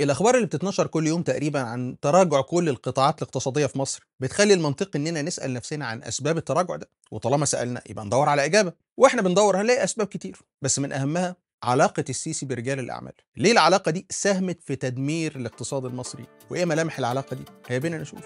الأخبار اللي بتتنشر كل يوم تقريبا عن تراجع كل القطاعات الاقتصادية في مصر بتخلي المنطق إننا نسأل نفسنا عن أسباب التراجع ده وطالما سألنا يبقى ندور على إجابة وإحنا بندور هنلاقي أسباب كتير بس من أهمها علاقة السيسي برجال الأعمال ليه العلاقة دي ساهمت في تدمير الاقتصاد المصري وإيه ملامح العلاقة دي هيا بينا نشوف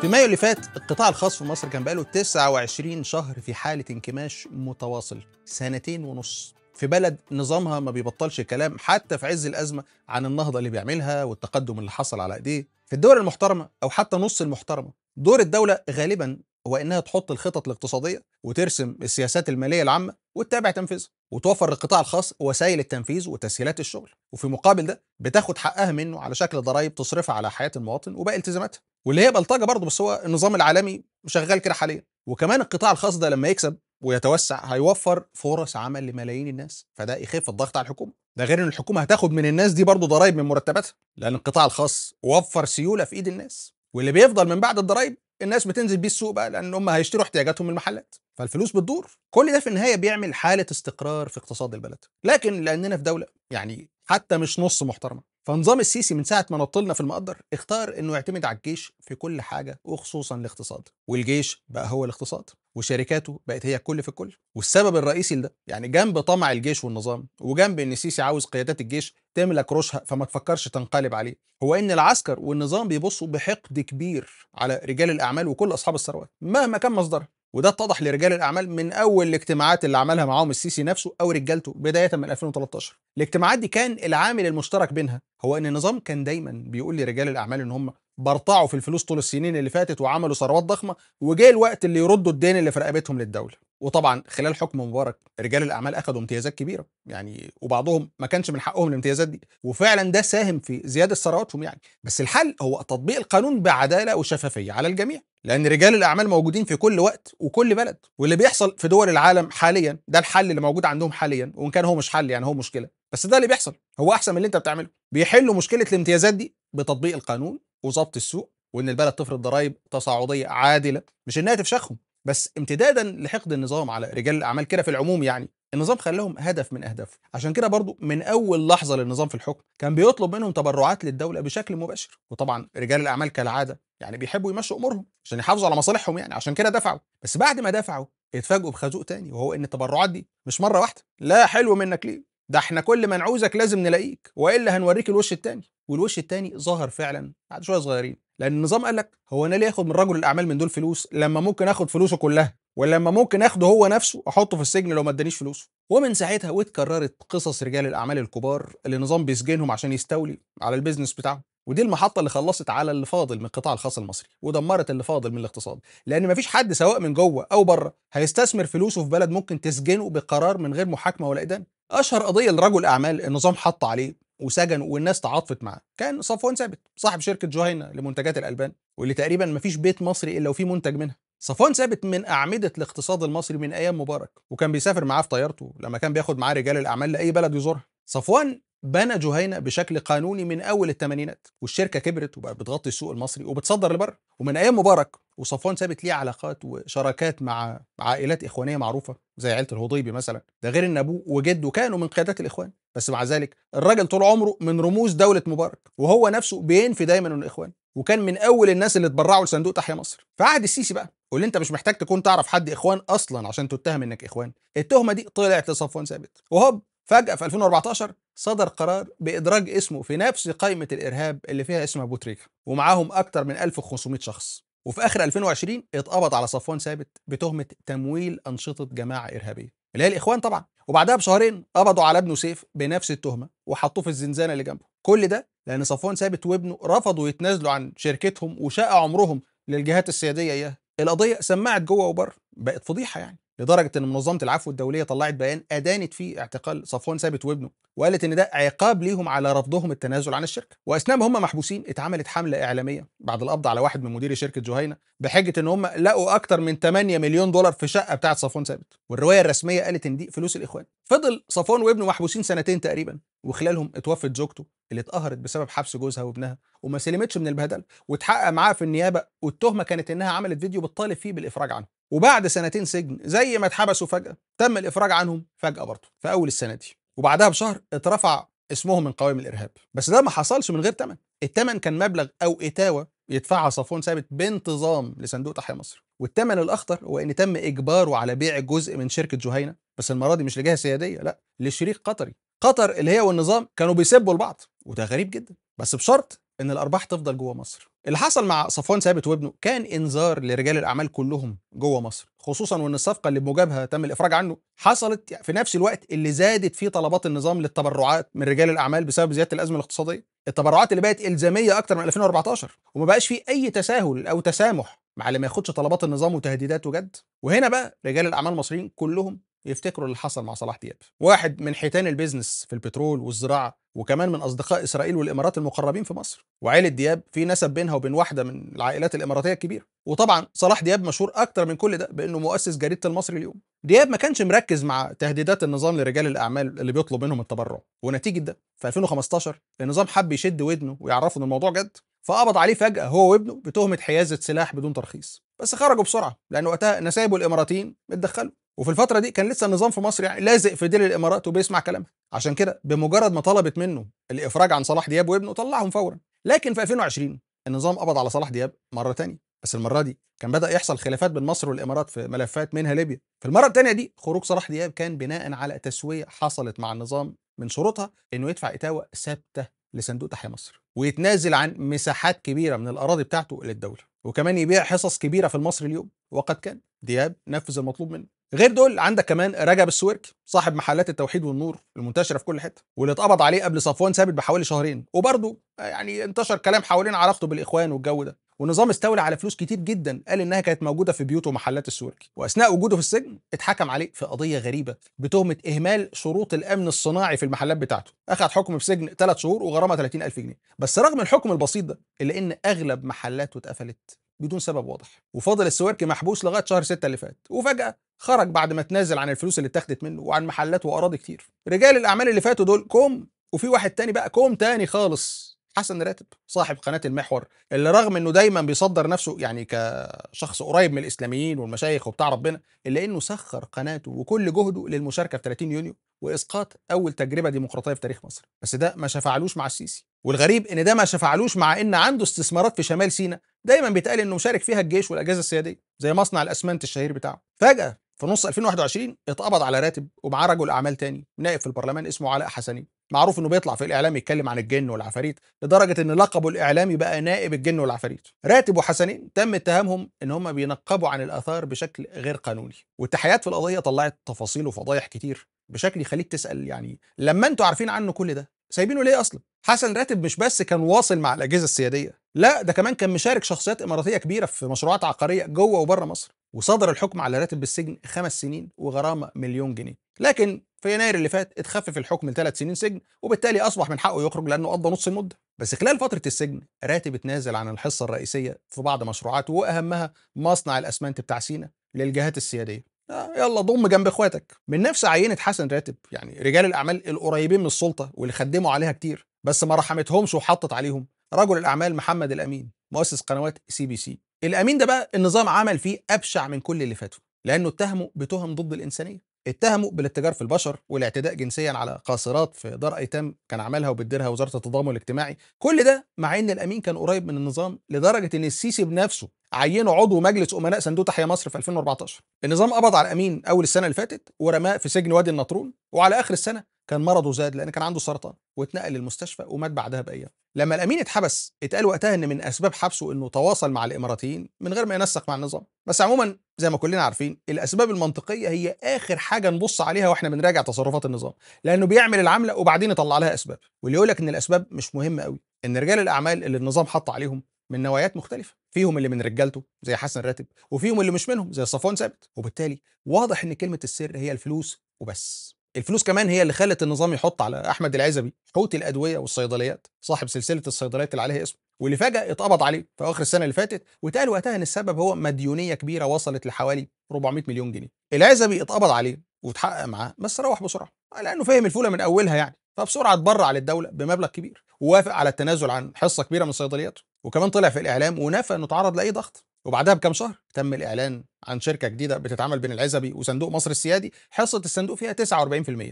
في مايو اللي فات القطاع الخاص في مصر كان بقاله 29 شهر في حالة انكماش متواصل سنتين ونص في بلد نظامها ما بيبطلش كلام حتى في عز الازمه عن النهضه اللي بيعملها والتقدم اللي حصل على ايديه في الدول المحترمه او حتى نص المحترمه دور الدوله غالبا هو انها تحط الخطط الاقتصاديه وترسم السياسات الماليه العامه وتتابع تنفيذها وتوفر للقطاع الخاص وسائل التنفيذ وتسهيلات الشغل وفي مقابل ده بتاخد حقها منه على شكل ضرائب تصرفها على حياه المواطن وباقي التزاماتها واللي هي بلطجه برضه بس هو النظام العالمي شغال كده حاليا وكمان القطاع الخاص ده لما يكسب ويتوسع هيوفر فرص عمل لملايين الناس فده يخف الضغط على الحكومه ده غير ان الحكومه هتاخد من الناس دي برضه ضرائب من مرتباتها لان القطاع الخاص وفر سيوله في ايد الناس واللي بيفضل من بعد الضرائب الناس بتنزل بيه السوق بقى لان هم هيشتروا احتياجاتهم من المحلات فالفلوس بتدور كل ده في النهايه بيعمل حاله استقرار في اقتصاد البلد لكن لاننا في دوله يعني حتى مش نص محترمه فنظام السيسي من ساعه ما نطلنا في المقدر اختار انه يعتمد على الجيش في كل حاجه وخصوصا الاقتصاد والجيش بقى هو الاقتصاد وشركاته بقت هي الكل في الكل والسبب الرئيسي لده يعني جنب طمع الجيش والنظام وجنب ان السيسي عاوز قيادات الجيش تملك روشها فما تفكرش تنقلب عليه هو ان العسكر والنظام بيبصوا بحقد كبير على رجال الاعمال وكل اصحاب الثروات مهما كان مصدرها وده اتضح لرجال الاعمال من اول الاجتماعات اللي عملها معاهم السيسي نفسه او رجالته بدايه من 2013 الاجتماعات دي كان العامل المشترك بينها هو ان النظام كان دايما بيقول لرجال الاعمال ان هم برطعوا في الفلوس طول السنين اللي فاتت وعملوا ثروات ضخمه وجه الوقت اللي يردوا الدين اللي في رقبتهم للدوله وطبعا خلال حكم مبارك رجال الاعمال اخذوا امتيازات كبيره يعني وبعضهم ما كانش من حقهم الامتيازات دي وفعلا ده ساهم في زياده ثرواتهم يعني بس الحل هو تطبيق القانون بعداله وشفافيه على الجميع لان رجال الاعمال موجودين في كل وقت وكل بلد واللي بيحصل في دول العالم حاليا ده الحل اللي موجود عندهم حاليا وان كان هو مش حل يعني هو مشكله بس ده اللي بيحصل هو احسن من اللي انت بتعمله بيحلوا مشكله الامتيازات دي بتطبيق القانون وضبط السوق وان البلد تفرض ضرائب تصاعديه عادله مش انها تفشخهم بس امتدادا لحقد النظام على رجال الاعمال كده في العموم يعني النظام خلاهم هدف من اهدافه عشان كده برضو من اول لحظه للنظام في الحكم كان بيطلب منهم تبرعات للدوله بشكل مباشر وطبعا رجال الاعمال كالعاده يعني بيحبوا يمشوا امورهم عشان يحافظوا على مصالحهم يعني عشان كده دفعوا بس بعد ما دفعوا اتفاجئوا بخازوق تاني وهو ان التبرعات دي مش مره واحده لا حلو منك ليه ده احنا كل ما نعوزك لازم نلاقيك والا هنوريك الوش التاني والوش التاني ظهر فعلا بعد شويه صغيرين لان النظام قال لك هو انا ليه اخد من رجل الاعمال من دول فلوس لما ممكن اخد فلوسه كلها ولما ممكن اخده هو نفسه احطه في السجن لو ما ادانيش فلوسه ومن ساعتها واتكررت قصص رجال الاعمال الكبار اللي النظام بيسجنهم عشان يستولي على البيزنس بتاعهم ودي المحطه اللي خلصت على اللي فاضل من القطاع الخاص المصري ودمرت اللي فاضل من الاقتصاد لان مفيش حد سواء من جوه او بره هيستثمر فلوسه في بلد ممكن تسجنه بقرار من غير محاكمه ولا ادانه اشهر قضيه لرجل اعمال النظام حط عليه وسجنه والناس تعاطفت معاه كان صفوان ثابت صاحب شركه جوهينا لمنتجات الالبان واللي تقريبا ما فيش بيت مصري الا وفيه منتج منها صفوان ثابت من اعمده الاقتصاد المصري من ايام مبارك وكان بيسافر معاه في طيارته لما كان بياخد معاه رجال الاعمال لاي بلد يزورها صفوان بنى جهينة بشكل قانوني من أول الثمانينات والشركة كبرت وبقت بتغطي السوق المصري وبتصدر لبره ومن أيام مبارك وصفوان ثابت ليه علاقات وشراكات مع عائلات إخوانية معروفة زي عائلة الهضيبي مثلا ده غير إن أبوه وجده كانوا من قيادات الإخوان بس مع ذلك الراجل طول عمره من رموز دولة مبارك وهو نفسه بينفي دايما الإخوان وكان من أول الناس اللي تبرعوا لصندوق تحيا مصر في عهد السيسي بقى واللي انت مش محتاج تكون تعرف حد اخوان اصلا عشان تتهم انك اخوان التهمه دي طلعت لصفوان ثابت وهوب فجأة في 2014 صدر قرار بإدراج اسمه في نفس قائمة الإرهاب اللي فيها اسم أبو تريكة ومعاهم أكتر من 1500 شخص وفي آخر 2020 اتقبض على صفوان ثابت بتهمة تمويل أنشطة جماعة إرهابية اللي هي الإخوان طبعا وبعدها بشهرين قبضوا على ابنه سيف بنفس التهمة وحطوه في الزنزانة اللي جنبه كل ده لأن صفوان ثابت وابنه رفضوا يتنازلوا عن شركتهم وشاء عمرهم للجهات السيادية إياه القضيه سمعت جوه وبره بقت فضيحه يعني لدرجه ان منظمه العفو الدوليه طلعت بيان ادانت فيه اعتقال صفوان ثابت وابنه وقالت ان ده عقاب ليهم على رفضهم التنازل عن الشركه واثناء ما هم محبوسين اتعملت حمله اعلاميه بعد القبض على واحد من مديري شركه جهينه بحجه ان هم لقوا اكتر من 8 مليون دولار في شقه بتاعه صفوان ثابت والروايه الرسميه قالت ان دي فلوس الاخوان فضل صفوان وابنه محبوسين سنتين تقريبا وخلالهم اتوفت زوجته اللي اتقهرت بسبب حبس جوزها وابنها وما سلمتش من البهدله واتحقق معاها في النيابه والتهمه كانت انها عملت فيديو بتطالب فيه بالافراج عنه وبعد سنتين سجن زي ما اتحبسوا فجاه تم الافراج عنهم فجاه برضه في اول السنه دي وبعدها بشهر اترفع اسمهم من قوائم الارهاب بس ده ما حصلش من غير ثمن الثمن كان مبلغ او اتاوه يدفعها صفوان ثابت بانتظام لصندوق تحرير مصر والثمن الاخطر هو ان تم اجباره على بيع جزء من شركه جهينه بس المره دي مش لجهه سياديه لا لشريك قطري قطر اللي هي والنظام كانوا بيسبوا لبعض وده غريب جدا بس بشرط ان الارباح تفضل جوه مصر اللي حصل مع صفوان ثابت وابنه كان انذار لرجال الاعمال كلهم جوه مصر خصوصا وان الصفقه اللي بموجبها تم الافراج عنه حصلت في نفس الوقت اللي زادت فيه طلبات النظام للتبرعات من رجال الاعمال بسبب زياده الازمه الاقتصاديه التبرعات اللي بقت الزاميه اكتر من 2014 وما بقاش فيه اي تساهل او تسامح مع اللي ما ياخدش طلبات النظام وتهديدات وجد وهنا بقى رجال الاعمال المصريين كلهم يفتكروا اللي حصل مع صلاح دياب واحد من حيتان البيزنس في البترول والزراعه وكمان من اصدقاء اسرائيل والامارات المقربين في مصر وعائله دياب في نسب بينها وبين واحده من العائلات الاماراتيه الكبيره وطبعا صلاح دياب مشهور اكتر من كل ده بانه مؤسس جريده المصري اليوم دياب ما كانش مركز مع تهديدات النظام لرجال الاعمال اللي بيطلب منهم التبرع ونتيجه ده في 2015 النظام حب يشد ودنه ويعرفه ان الموضوع جد فقبض عليه فجأة هو وابنه بتهمة حيازة سلاح بدون ترخيص بس خرجوا بسرعة لأن وقتها نسايبه الإماراتيين اتدخلوا وفي الفتره دي كان لسه النظام في مصر يعني لازق في ديل الامارات وبيسمع كلامها عشان كده بمجرد ما طلبت منه الافراج عن صلاح دياب وابنه طلعهم فورا لكن في 2020 النظام قبض على صلاح دياب مره ثانيه بس المره دي كان بدا يحصل خلافات بين مصر والامارات في ملفات منها ليبيا في المره الثانيه دي خروج صلاح دياب كان بناء على تسويه حصلت مع النظام من شروطها انه يدفع اتاوه ثابته لصندوق تحيا مصر ويتنازل عن مساحات كبيره من الاراضي بتاعته للدوله وكمان يبيع حصص كبيره في المصري اليوم وقد كان دياب نفذ المطلوب منه غير دول عندك كمان رجب السويركي صاحب محلات التوحيد والنور المنتشره في كل حته واللي اتقبض عليه قبل صفوان ثابت بحوالي شهرين وبرضه يعني انتشر كلام حوالين علاقته بالاخوان والجو ده والنظام استولى على فلوس كتير جدا قال انها كانت موجوده في بيوت ومحلات السوركي واثناء وجوده في السجن اتحكم عليه في قضيه غريبه بتهمه اهمال شروط الامن الصناعي في المحلات بتاعته اخذ حكم في سجن 3 شهور وغرامه 30000 جنيه بس رغم الحكم البسيط ده الا ان اغلب محلاته اتقفلت بدون سبب واضح وفضل السويركي محبوس لغايه شهر 6 اللي فات وفجاه خرج بعد ما تنازل عن الفلوس اللي اتاخدت منه وعن محلات واراضي كتير رجال الاعمال اللي فاتوا دول كوم وفي واحد تاني بقى كوم تاني خالص حسن راتب صاحب قناه المحور اللي رغم انه دايما بيصدر نفسه يعني كشخص قريب من الاسلاميين والمشايخ وبتاع ربنا الا انه سخر قناته وكل جهده للمشاركه في 30 يونيو واسقاط اول تجربه ديمقراطيه في تاريخ مصر بس ده ما شفعلوش مع السيسي والغريب ان ده ما شفعلوش مع ان عنده استثمارات في شمال سيناء دايما بيتقال انه مشارك فيها الجيش والاجهزه السياديه زي مصنع الاسمنت الشهير بتاعه فجاه في نص 2021 اتقبض على راتب ومعاه رجل اعمال تاني نائب في البرلمان اسمه علاء حسني معروف انه بيطلع في الاعلام يتكلم عن الجن والعفاريت لدرجه ان لقبه الاعلامي بقى نائب الجن والعفاريت راتب وحسنين تم اتهامهم ان هم بينقبوا عن الاثار بشكل غير قانوني والتحيات في القضيه طلعت تفاصيل وفضايح كتير بشكل يخليك تسال يعني لما انتوا عارفين عنه كل ده سايبينه ليه اصلا حسن راتب مش بس كان واصل مع الاجهزه السياديه لا ده كمان كان مشارك شخصيات اماراتيه كبيره في مشروعات عقاريه جوه وبره مصر وصدر الحكم على راتب بالسجن خمس سنين وغرامه مليون جنيه لكن في يناير اللي فات اتخفف الحكم لثلاث سنين سجن وبالتالي اصبح من حقه يخرج لانه قضى نص المده بس خلال فتره السجن راتب اتنازل عن الحصه الرئيسيه في بعض مشروعاته واهمها مصنع الاسمنت بتاع سينا للجهات السياديه آه، يلا ضم جنب اخواتك من نفس عينه حسن راتب يعني رجال الاعمال القريبين من السلطه واللي خدموا عليها كتير بس ما رحمتهمش وحطت عليهم رجل الاعمال محمد الامين مؤسس قنوات سي بي سي الامين ده بقى النظام عمل فيه ابشع من كل اللي فاتوا لانه اتهمه بتهم ضد الانسانيه اتهموا بالاتجار في البشر والاعتداء جنسيا على قاصرات في دار ايتام كان عملها وبتديرها وزاره التضامن الاجتماعي كل ده مع ان الامين كان قريب من النظام لدرجه ان السيسي بنفسه عينوا عضو مجلس امناء صندوق تحيا مصر في 2014 النظام قبض على امين اول السنه اللي فاتت ورماه في سجن وادي النطرون وعلى اخر السنه كان مرضه زاد لان كان عنده سرطان واتنقل للمستشفى ومات بعدها بايام لما الامين اتحبس اتقال وقتها ان من اسباب حبسه انه تواصل مع الاماراتيين من غير ما ينسق مع النظام بس عموما زي ما كلنا عارفين الاسباب المنطقيه هي اخر حاجه نبص عليها واحنا بنراجع تصرفات النظام لانه بيعمل العمله وبعدين يطلع لها اسباب واللي يقول لك ان الاسباب مش مهمه قوي ان رجال الاعمال اللي النظام حط عليهم من نوايات مختلفه فيهم اللي من رجالته زي حسن راتب وفيهم اللي مش منهم زي صفوان ثابت وبالتالي واضح ان كلمه السر هي الفلوس وبس الفلوس كمان هي اللي خلت النظام يحط على احمد العزبي حوت الادويه والصيدليات صاحب سلسله الصيدليات اللي عليها اسمه واللي فجاه اتقبض عليه في اخر السنه اللي فاتت واتقال وقتها ان السبب هو مديونيه كبيره وصلت لحوالي 400 مليون جنيه العزبي اتقبض عليه وتحقق معاه بس روح بسرعه لانه فهم الفوله من اولها يعني فبسرعه اتبرع للدوله بمبلغ كبير ووافق على التنازل عن حصه كبيره من صيدلياته وكمان طلع في الاعلام ونفى انه تعرض لاي ضغط وبعدها بكام شهر تم الاعلان عن شركه جديده بتتعامل بين العزبي وصندوق مصر السيادي حصه الصندوق فيها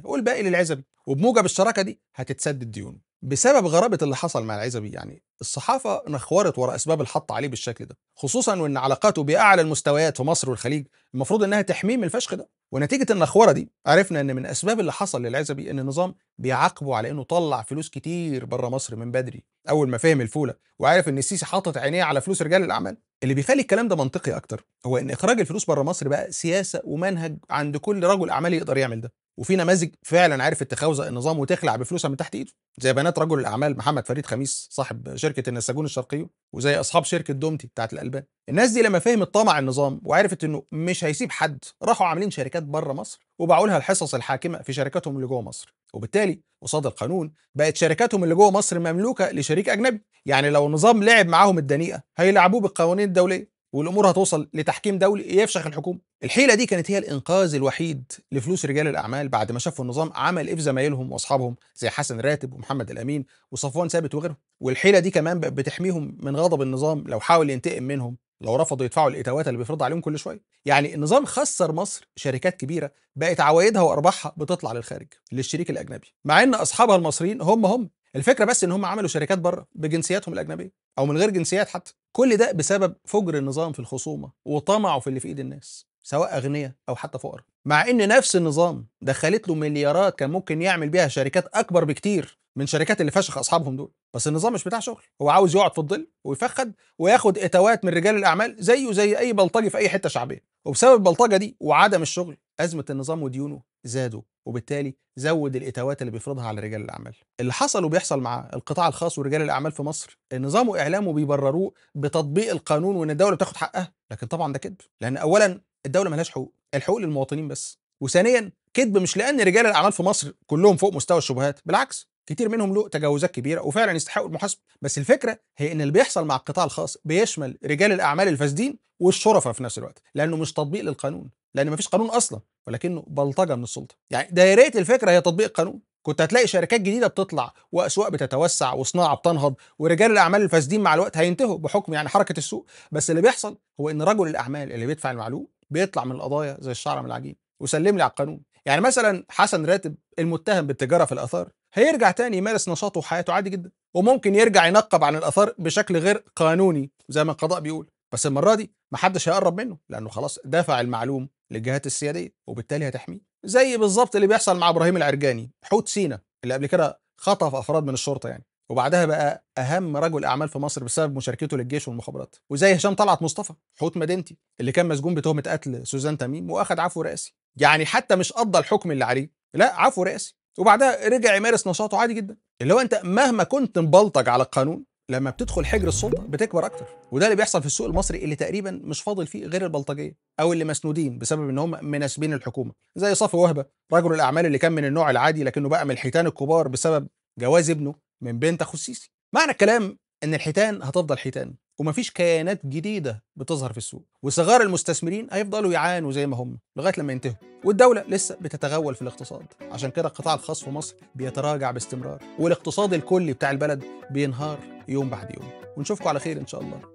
49% والباقي للعزبي وبموجب الشراكه دي هتتسدد ديونه بسبب غرابه اللي حصل مع العزبي يعني الصحافه نخورت ورا اسباب الحط عليه بالشكل ده خصوصا وان علاقاته باعلى المستويات في مصر والخليج المفروض انها تحميه من الفشخ ده ونتيجه النخوره دي عرفنا ان من اسباب اللي حصل للعزبي ان النظام بيعاقبه على انه طلع فلوس كتير بره مصر من بدري اول ما فهم الفوله وعرف ان السيسي حاطط عينيه على فلوس رجال الاعمال اللي بيخلي الكلام ده منطقي اكتر هو ان اخراج الفلوس بره مصر بقى سياسه ومنهج عند كل رجل اعمال يقدر يعمل ده وفي نماذج فعلا عرفت تخوز النظام وتخلع بفلوسها من تحت ايده زي بنات رجل الاعمال محمد فريد خميس صاحب شركه النساجون الشرقيه وزي اصحاب شركه دومتي بتاعت الالبان الناس دي لما فهمت طمع النظام وعرفت انه مش هيسيب حد راحوا عاملين شركات بره مصر وباعوا لها الحصص الحاكمه في شركاتهم اللي جوه مصر وبالتالي قصاد القانون بقت شركاتهم اللي جوه مصر مملوكه لشريك اجنبي يعني لو النظام لعب معاهم الدنيئه هيلعبوه بالقوانين الدوليه والامور هتوصل لتحكيم دولي يفشخ إيه الحكومه الحيله دي كانت هي الانقاذ الوحيد لفلوس رجال الاعمال بعد ما شافوا النظام عمل ايه في زمايلهم واصحابهم زي حسن راتب ومحمد الامين وصفوان ثابت وغيرهم والحيله دي كمان بتحميهم من غضب النظام لو حاول ينتقم منهم لو رفضوا يدفعوا الاتاوات اللي بيفرضها عليهم كل شويه يعني النظام خسر مصر شركات كبيره بقت عوايدها وارباحها بتطلع للخارج للشريك الاجنبي مع ان اصحابها المصريين هم هم الفكره بس ان هم عملوا شركات بره بجنسياتهم الاجنبيه او من غير جنسيات حتى كل ده بسبب فجر النظام في الخصومة وطمعه في اللي في إيد الناس سواء أغنياء أو حتى فقراء مع إن نفس النظام دخلت له مليارات كان ممكن يعمل بيها شركات أكبر بكتير من شركات اللي فشخ أصحابهم دول بس النظام مش بتاع شغل هو عاوز يقعد في الظل ويفخد وياخد إتوات من رجال الأعمال زيه زي أي بلطجي في أي حتة شعبية وبسبب البلطجة دي وعدم الشغل أزمة النظام وديونه زادوا وبالتالي زود الاتاوات اللي بيفرضها على رجال الاعمال. اللي حصل وبيحصل مع القطاع الخاص ورجال الاعمال في مصر نظام واعلامه بيبرروه بتطبيق القانون وان الدوله بتاخد حقها، لكن طبعا ده كذب، لان اولا الدوله ملهاش حقوق، الحقوق للمواطنين بس. وثانيا كذب مش لان رجال الاعمال في مصر كلهم فوق مستوى الشبهات، بالعكس كتير منهم له تجاوزات كبيره وفعلا يستحقوا المحاسبه بس الفكره هي ان اللي بيحصل مع القطاع الخاص بيشمل رجال الاعمال الفاسدين والشرفاء في نفس الوقت لانه مش تطبيق للقانون لان مفيش قانون اصلا ولكنه بلطجه من السلطه يعني دايره الفكره هي تطبيق القانون كنت هتلاقي شركات جديده بتطلع واسواق بتتوسع وصناعه بتنهض ورجال الاعمال الفاسدين مع الوقت هينتهوا بحكم يعني حركه السوق بس اللي بيحصل هو ان رجل الاعمال اللي بيدفع المعلوم بيطلع من القضايا زي الشعره من العجين وسلم لي على القانون يعني مثلا حسن راتب المتهم بالتجاره في الاثار هيرجع تاني يمارس نشاطه وحياته عادي جدا وممكن يرجع ينقب عن الاثار بشكل غير قانوني زي ما القضاء بيقول بس المره دي محدش هيقرب منه لانه خلاص دفع المعلوم للجهات السياديه وبالتالي هتحميه زي بالظبط اللي بيحصل مع ابراهيم العرجاني حوت سينا اللي قبل كده خطف افراد من الشرطه يعني وبعدها بقى اهم رجل اعمال في مصر بسبب مشاركته للجيش والمخابرات وزي هشام طلعت مصطفى حوت مدينتي اللي كان مسجون بتهمه قتل سوزان تميم واخد عفو رئاسي يعني حتى مش قضى الحكم اللي عليه لا عفو رئاسي وبعدها رجع يمارس نشاطه عادي جدا اللي هو انت مهما كنت مبلطج على القانون لما بتدخل حجر السلطه بتكبر اكتر وده اللي بيحصل في السوق المصري اللي تقريبا مش فاضل فيه غير البلطجيه او اللي مسنودين بسبب ان هم مناسبين الحكومه زي صفي وهبه رجل الاعمال اللي كان من النوع العادي لكنه بقى من الحيتان الكبار بسبب جواز ابنه من بنت اخو السيسي معنى الكلام ان الحيتان هتفضل حيتان ومفيش كيانات جديده بتظهر في السوق وصغار المستثمرين هيفضلوا يعانوا زي ما هم لغايه لما ينتهوا والدوله لسه بتتغول في الاقتصاد عشان كده القطاع الخاص في مصر بيتراجع باستمرار والاقتصاد الكلي بتاع البلد بينهار يوم بعد يوم ونشوفكم على خير ان شاء الله